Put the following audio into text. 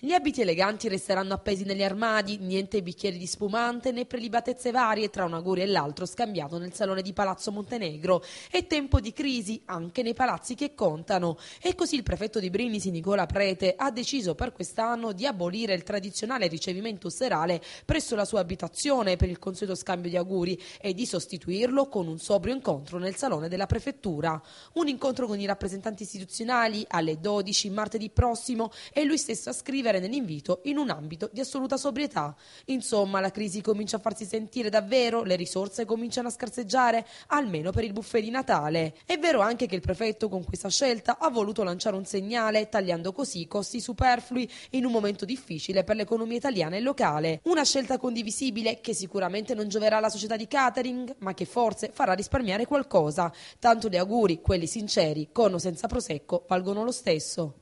Gli abiti eleganti resteranno appesi negli armadi, niente bicchieri di spumante né prelibatezze varie tra un augurio e l'altro scambiato nel salone di Palazzo Montenegro. È tempo di crisi anche nei palazzi che contano. E così il prefetto di Brindisi, Nicola Prete, ha deciso per quest'anno di abolire il tradizionale ricevimento serale presso la sua abitazione per il consueto scambio di auguri e di sostituirlo con un sobrio incontro nel salone della prefettura. Un incontro con i rappresentanti istituzionali alle 12 martedì prossimo e lui stesso a scrivere vivere nell'invito in un ambito di assoluta sobrietà. Insomma, la crisi comincia a farsi sentire davvero, le risorse cominciano a scarseggiare, almeno per il buffet di Natale. È vero anche che il prefetto con questa scelta ha voluto lanciare un segnale, tagliando così i costi superflui in un momento difficile per l'economia italiana e locale. Una scelta condivisibile che sicuramente non gioverà alla società di catering, ma che forse farà risparmiare qualcosa. Tanto gli auguri, quelli sinceri, con o senza prosecco, valgono lo stesso.